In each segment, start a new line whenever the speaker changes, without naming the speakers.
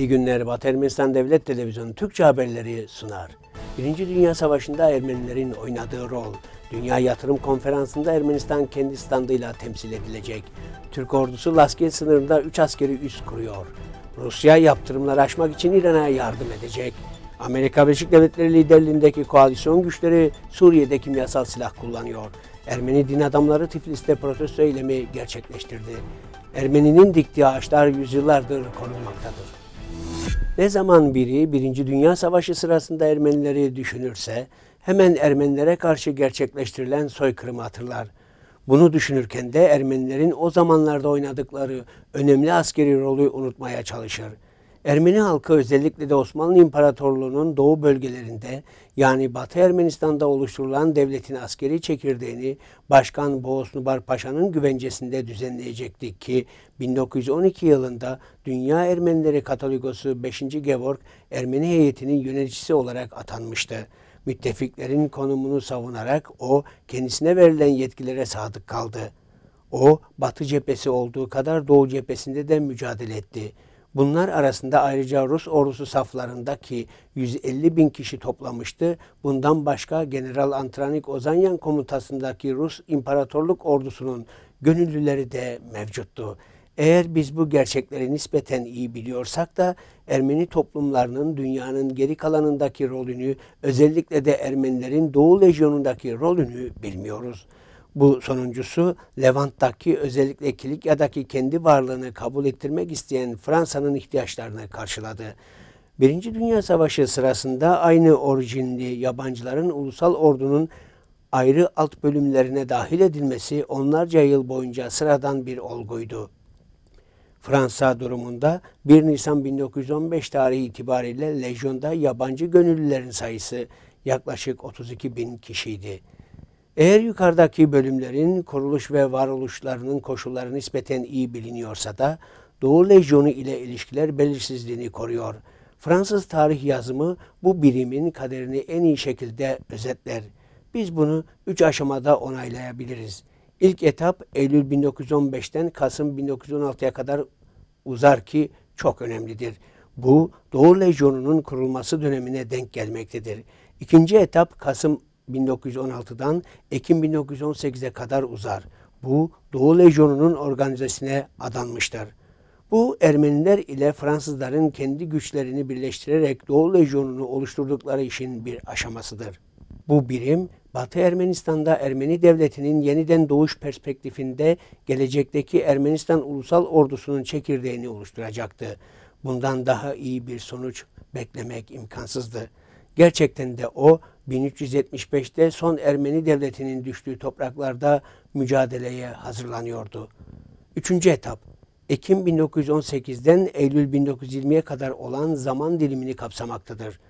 İyi günler Batı Ermenistan Devlet Televizyonu Türkçe haberleri sunar. Birinci Dünya Savaşı'nda Ermenilerin oynadığı rol, Dünya Yatırım Konferansı'nda Ermenistan kendi standıyla temsil edilecek. Türk ordusu Laskey sınırında 3 askeri üst kuruyor. Rusya yaptırımları aşmak için İran'a yardım edecek. Amerika Birleşik Devletleri liderliğindeki koalisyon güçleri Suriye'de kimyasal silah kullanıyor. Ermeni din adamları Tiflis'te protesto eylemi gerçekleştirdi. Ermeninin diktiği ağaçlar yüzyıllardır korunmaktadır. Ne zaman biri Birinci Dünya Savaşı sırasında Ermenileri düşünürse hemen Ermenilere karşı gerçekleştirilen soykırımı hatırlar. Bunu düşünürken de Ermenilerin o zamanlarda oynadıkları önemli askeri rolü unutmaya çalışır.'' Ermeni halkı özellikle de Osmanlı İmparatorluğu'nun doğu bölgelerinde yani Batı Ermenistan'da oluşturulan devletin askeri çekirdeğini Başkan Boğosnubar Paşa'nın güvencesinde düzenleyecekti ki 1912 yılında Dünya Ermenileri Katolikosu 5. Gevorg Ermeni heyetinin yöneticisi olarak atanmıştı. Müttefiklerin konumunu savunarak o kendisine verilen yetkilere sadık kaldı. O Batı cephesi olduğu kadar Doğu cephesinde de mücadele etti. Bunlar arasında ayrıca Rus ordusu saflarındaki 150 bin kişi toplamıştı. Bundan başka General Antranik Ozanyan komutasındaki Rus İmparatorluk ordusunun gönüllüleri de mevcuttu. Eğer biz bu gerçekleri nispeten iyi biliyorsak da Ermeni toplumlarının dünyanın geri kalanındaki rolünü özellikle de Ermenilerin Doğu Lejyonu'ndaki rolünü bilmiyoruz.'' Bu sonuncusu Levant'taki özellikle Kilikya'daki kendi varlığını kabul ettirmek isteyen Fransa'nın ihtiyaçlarını karşıladı. Birinci Dünya Savaşı sırasında aynı orijinli yabancıların ulusal ordunun ayrı alt bölümlerine dahil edilmesi onlarca yıl boyunca sıradan bir olguydu. Fransa durumunda 1 Nisan 1915 tarihi itibariyle lejyonda yabancı gönüllülerin sayısı yaklaşık 32 bin kişiydi. Eğer yukarıdaki bölümlerin kuruluş ve varoluşlarının koşulları nispeten iyi biliniyorsa da Doğu Lejyonu ile ilişkiler belirsizliğini koruyor. Fransız tarih yazımı bu birimin kaderini en iyi şekilde özetler. Biz bunu üç aşamada onaylayabiliriz. İlk etap Eylül 1915'ten Kasım 1916'ya kadar uzar ki çok önemlidir. Bu Doğu Lejyonu'nun kurulması dönemine denk gelmektedir. İkinci etap Kasım 1916'dan Ekim 1918'e kadar uzar. Bu Doğu Lejyonu'nun organizasyonuna adanmıştır. Bu Ermeniler ile Fransızların kendi güçlerini birleştirerek Doğu Lejyonu'nu oluşturdukları işin bir aşamasıdır. Bu birim Batı Ermenistan'da Ermeni devletinin yeniden doğuş perspektifinde gelecekteki Ermenistan ulusal ordusunun çekirdeğini oluşturacaktı. Bundan daha iyi bir sonuç beklemek imkansızdı. Gerçekten de o 1375'te son Ermeni devletinin düştüğü topraklarda mücadeleye hazırlanıyordu. Üçüncü etap, Ekim 1918'den Eylül 1920'ye kadar olan zaman dilimini kapsamaktadır.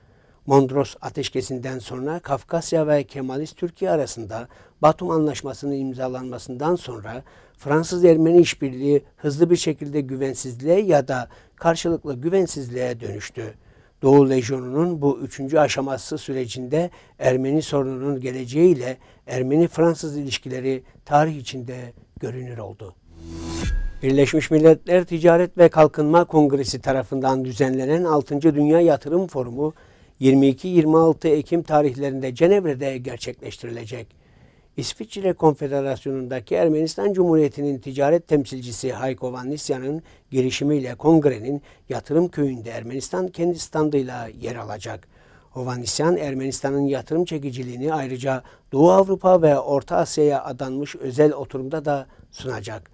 Mondros ateşkesinden sonra Kafkasya ve Kemalist Türkiye arasında Batum Anlaşması'nın imzalanmasından sonra Fransız-Ermeni işbirliği hızlı bir şekilde güvensizliğe ya da karşılıklı güvensizliğe dönüştü. Doğu Lejyonu'nun bu üçüncü aşaması sürecinde Ermeni sorununun geleceğiyle Ermeni-Fransız ilişkileri tarih içinde görünür oldu. Birleşmiş Milletler Ticaret ve Kalkınma Kongresi tarafından düzenlenen 6. Dünya Yatırım Forumu 22-26 Ekim tarihlerinde Cenevre'de gerçekleştirilecek. İsviçre Konfederasyonu'ndaki Ermenistan Cumhuriyeti'nin ticaret temsilcisi Hayko Van girişimiyle kongrenin yatırım köyünde Ermenistan kendi standıyla yer alacak. Hovanisyan Ermenistan'ın yatırım çekiciliğini ayrıca Doğu Avrupa ve Orta Asya'ya adanmış özel oturumda da sunacak.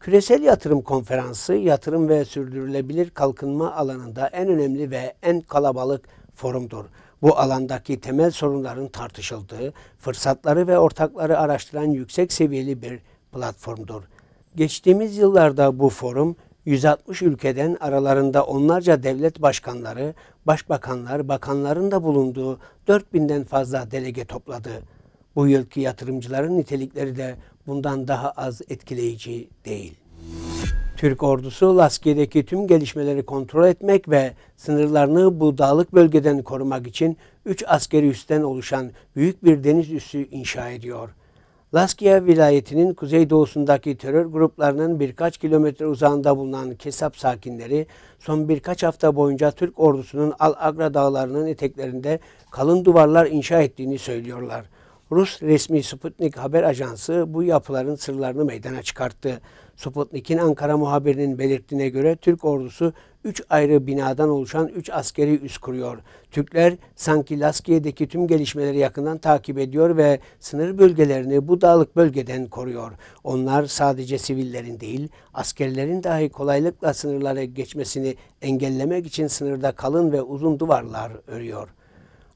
Küresel Yatırım Konferansı yatırım ve sürdürülebilir kalkınma alanında en önemli ve en kalabalık forumdur bu alandaki temel sorunların tartışıldığı, fırsatları ve ortakları araştıran yüksek seviyeli bir platformdur. Geçtiğimiz yıllarda bu forum 160 ülkeden aralarında onlarca devlet başkanları, başbakanlar, bakanların da bulunduğu 4000'den fazla delege topladı. Bu yılki yatırımcıların nitelikleri de bundan daha az etkileyici değil. Türk ordusu Laski'deki tüm gelişmeleri kontrol etmek ve sınırlarını bu dağlık bölgeden korumak için 3 askeri üsten oluşan büyük bir deniz üssü inşa ediyor. Laskiye vilayetinin kuzeydoğusundaki terör gruplarının birkaç kilometre uzağında bulunan Kesap sakinleri son birkaç hafta boyunca Türk ordusunun Al-Agra dağlarının eteklerinde kalın duvarlar inşa ettiğini söylüyorlar. Rus resmi Sputnik haber ajansı bu yapıların sırlarını meydana çıkarttı. Sputnik'in Ankara muhabirinin belirttiğine göre Türk ordusu 3 ayrı binadan oluşan 3 askeri üs kuruyor. Türkler sanki Laskiye'deki tüm gelişmeleri yakından takip ediyor ve sınır bölgelerini bu dağlık bölgeden koruyor. Onlar sadece sivillerin değil, askerlerin dahi kolaylıkla sınırlara geçmesini engellemek için sınırda kalın ve uzun duvarlar örüyor.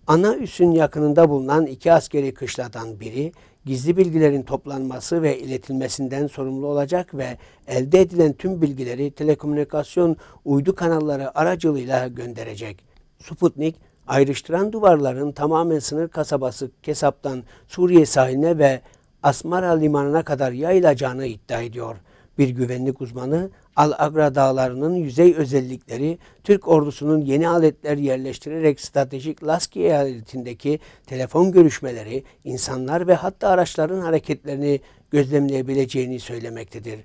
Ana üsün yakınında bulunan iki askeri kışladan biri gizli bilgilerin toplanması ve iletilmesinden sorumlu olacak ve elde edilen tüm bilgileri telekomünikasyon uydu kanalları aracılığıyla gönderecek. Sputnik ayrıştıran duvarların tamamen sınır kasabası Kesap'tan Suriye sahiline ve Asmara limanına kadar yayılacağını iddia ediyor.'' bir güvenlik uzmanı, Al-Agra dağlarının yüzey özellikleri, Türk ordusunun yeni aletler yerleştirerek stratejik Laski eyaletindeki telefon görüşmeleri, insanlar ve hatta araçların hareketlerini gözlemleyebileceğini söylemektedir.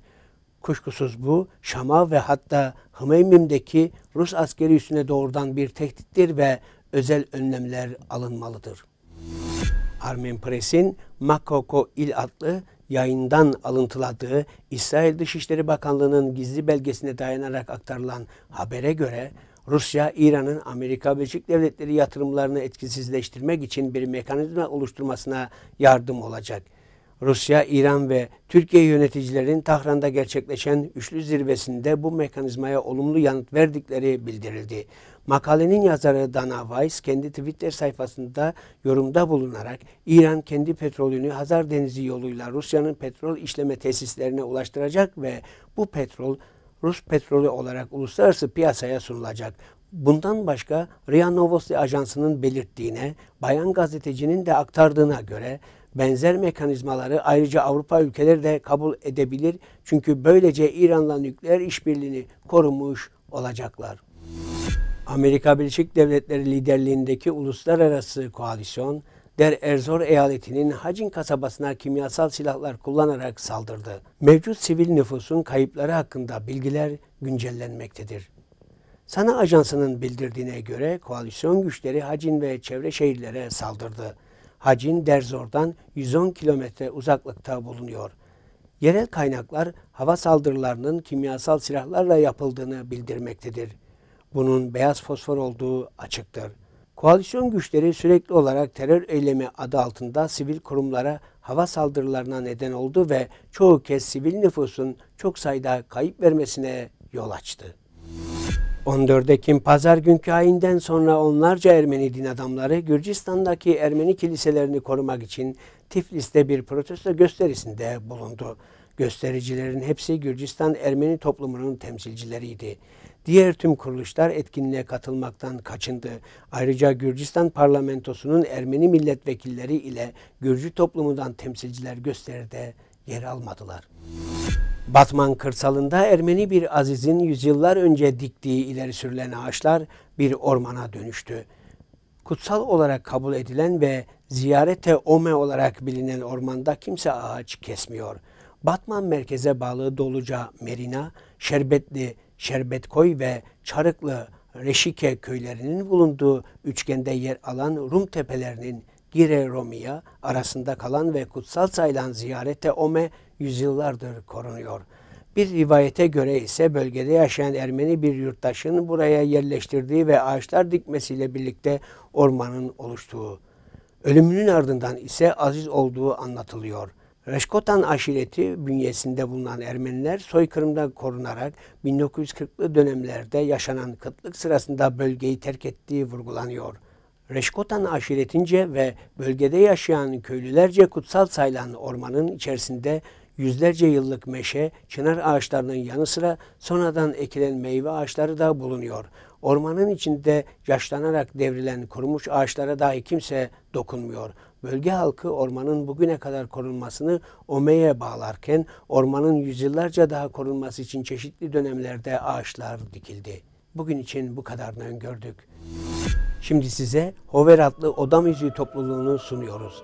Kuşkusuz bu Şam'a ve hatta Hmeymim'deki Rus askeri üssüne doğrudan bir tehdittir ve özel önlemler alınmalıdır. Armin Pres'in Makoko İl adlı yayından alıntıladığı İsrail Dışişleri Bakanlığı'nın gizli belgesine dayanarak aktarılan habere göre Rusya, İran'ın Amerika Birleşik Devletleri yatırımlarını etkisizleştirmek için bir mekanizma oluşturmasına yardım olacak. Rusya, İran ve Türkiye yöneticilerin Tahran'da gerçekleşen üçlü zirvesinde bu mekanizmaya olumlu yanıt verdikleri bildirildi. Makalenin yazarı Dana Weiss kendi Twitter sayfasında yorumda bulunarak İran kendi petrolünü Hazar Denizi yoluyla Rusya'nın petrol işleme tesislerine ulaştıracak ve bu petrol Rus petrolü olarak uluslararası piyasaya sunulacak. Bundan başka RIA Novosti Ajansı'nın belirttiğine, bayan gazetecinin de aktardığına göre benzer mekanizmaları ayrıca Avrupa ülkeleri de kabul edebilir. Çünkü böylece İran'la nükleer işbirliğini korumuş olacaklar. Amerika Birleşik Devletleri liderliğindeki uluslararası koalisyon Der Erzor eyaletinin Hacin kasabasına kimyasal silahlar kullanarak saldırdı. Mevcut sivil nüfusun kayıpları hakkında bilgiler güncellenmektedir. Sana Ajansı'nın bildirdiğine göre koalisyon güçleri Hacin ve çevre şehirlere saldırdı. Hacin Derzor'dan 110 kilometre uzaklıkta bulunuyor. Yerel kaynaklar hava saldırılarının kimyasal silahlarla yapıldığını bildirmektedir bunun beyaz fosfor olduğu açıktır. Koalisyon güçleri sürekli olarak terör eylemi adı altında sivil kurumlara hava saldırılarına neden oldu ve çoğu kez sivil nüfusun çok sayıda kayıp vermesine yol açtı. 14 Ekim pazar günkü ayinden sonra onlarca Ermeni din adamları Gürcistan'daki Ermeni kiliselerini korumak için Tiflis'te bir protesto gösterisinde bulundu. Göstericilerin hepsi Gürcistan Ermeni toplumunun temsilcileriydi. Diğer tüm kuruluşlar etkinliğe katılmaktan kaçındı. Ayrıca Gürcistan parlamentosunun Ermeni milletvekilleri ile Gürcü toplumundan temsilciler gösteride yer almadılar. Batman kırsalında Ermeni bir azizin yüzyıllar önce diktiği ileri sürülen ağaçlar bir ormana dönüştü. Kutsal olarak kabul edilen ve ziyarete ome olarak bilinen ormanda kimse ağaç kesmiyor. Batman merkeze bağlı Doluca, Merina, Şerbetli, Şerbetkoy ve Çarıklı, Reşike köylerinin bulunduğu üçgende yer alan Rum tepelerinin Gire Romia arasında kalan ve kutsal sayılan ziyarete Ome yüzyıllardır korunuyor. Bir rivayete göre ise bölgede yaşayan Ermeni bir yurttaşın buraya yerleştirdiği ve ağaçlar dikmesiyle birlikte ormanın oluştuğu, ölümünün ardından ise aziz olduğu anlatılıyor.'' Reşkotan aşireti bünyesinde bulunan Ermeniler soykırımda korunarak 1940'lı dönemlerde yaşanan kıtlık sırasında bölgeyi terk ettiği vurgulanıyor. Reşkotan aşiretince ve bölgede yaşayan köylülerce kutsal sayılan ormanın içerisinde yüzlerce yıllık meşe, çınar ağaçlarının yanı sıra sonradan ekilen meyve ağaçları da bulunuyor. Ormanın içinde yaşlanarak devrilen kurumuş ağaçlara dahi kimse dokunmuyor. Bölge halkı ormanın bugüne kadar korunmasını Ome'ye bağlarken ormanın yüzyıllarca daha korunması için çeşitli dönemlerde ağaçlar dikildi. Bugün için bu kadarını öngördük. Şimdi size Hover adlı odam yüzüğü topluluğunu sunuyoruz.